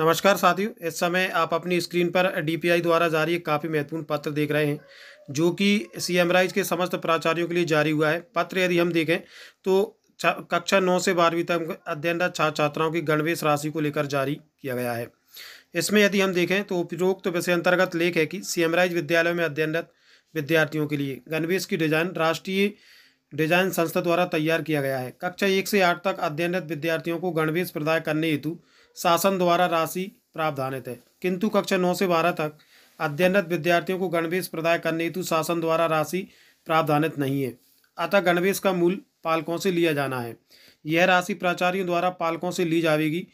नमस्कार साथियों इस समय आप अपनी स्क्रीन पर डीपीआई द्वारा जारी एक काफ़ी महत्वपूर्ण पत्र देख रहे हैं जो कि सी के समस्त प्राचार्यों के लिए जारी हुआ है पत्र यदि हम देखें तो कक्षा नौ से बारहवीं तक अध्ययनरत छात्र छात्राओं की गणवेश राशि को लेकर जारी किया गया है इसमें यदि हम देखें तो उपरोक्त तो विषय अंतर्गत लेख है कि सी विद्यालय में अध्ययनरत विद्यार्थियों के लिए गणवेश की डिजाइन राष्ट्रीय डिजाइन संस्था द्वारा तैयार किया गया है कक्षा एक से आठ तक अध्ययनरत विद्यार्थियों को गणवेश प्रदाय करने हेतु शासन द्वारा राशि प्रावधानित है किंतु कक्षा नौ से बारह तक अध्ययनरत विद्यार्थियों को गणवेश प्रदाय करने हेतु शासन द्वारा राशि प्रावधानित नहीं है अतः गणवेश का मूल पालकों से लिया जाना है यह राशि प्राचार्यों द्वारा पालकों से ली जाएगी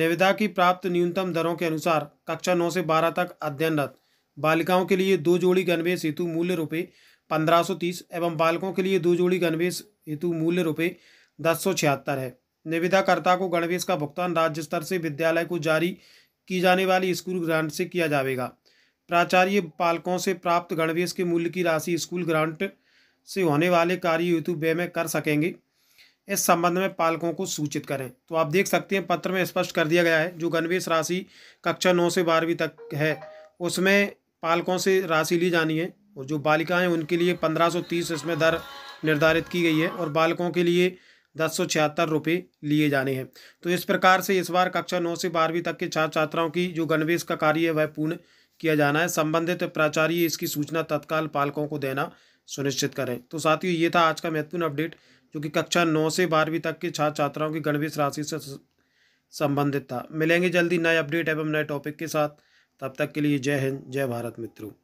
निविदा की प्राप्त न्यूनतम दरों के अनुसार कक्षा नौ से बारह तक अध्ययनरत बालिकाओं के लिए दो जोड़ी गणवेश हेतु मूल्य रुपये पंद्रह सौ तीस एवं बालकों के लिए दो जोड़ी गणवेश हेतु मूल्य रुपये दस सौ छिहत्तर है निविदाकर्ता को गणवेश का भुगतान राज्य स्तर से विद्यालय को जारी की जाने वाली स्कूल ग्रांट से किया जाएगा प्राचार्य पालकों से प्राप्त गणवेश के मूल्य की राशि स्कूल ग्रांट से होने वाले कार्य हेतु व्यय में कर सकेंगे इस संबंध में पालकों को सूचित करें तो आप देख सकते हैं पत्र में स्पष्ट कर दिया गया है जो गणवेश राशि कक्षा नौ से बारहवीं तक है उसमें पालकों से राशि ली जानी है और जो बालिकाएं उनके लिए पंद्रह सौ तीस इसमें दर निर्धारित की गई है और बालकों के लिए दस सौ छिहत्तर रुपये लिए जाने हैं तो इस प्रकार से इस बार कक्षा नौ से बारहवीं तक के छात्र छात्राओं की जो गणवेश का कार्य है वह पूर्ण किया जाना है संबंधित प्राचार्य इसकी सूचना तत्काल पालकों को देना सुनिश्चित करें तो साथियों ये था आज का महत्वपूर्ण अपडेट जो कि कक्षा नौ से बारहवीं तक के छात्र छात्राओं की गणवेश राशि से संबंधित था मिलेंगे जल्दी नए अपडेट एवं नए टॉपिक के साथ तब तक के लिए जय हिंद जय भारत मित्रों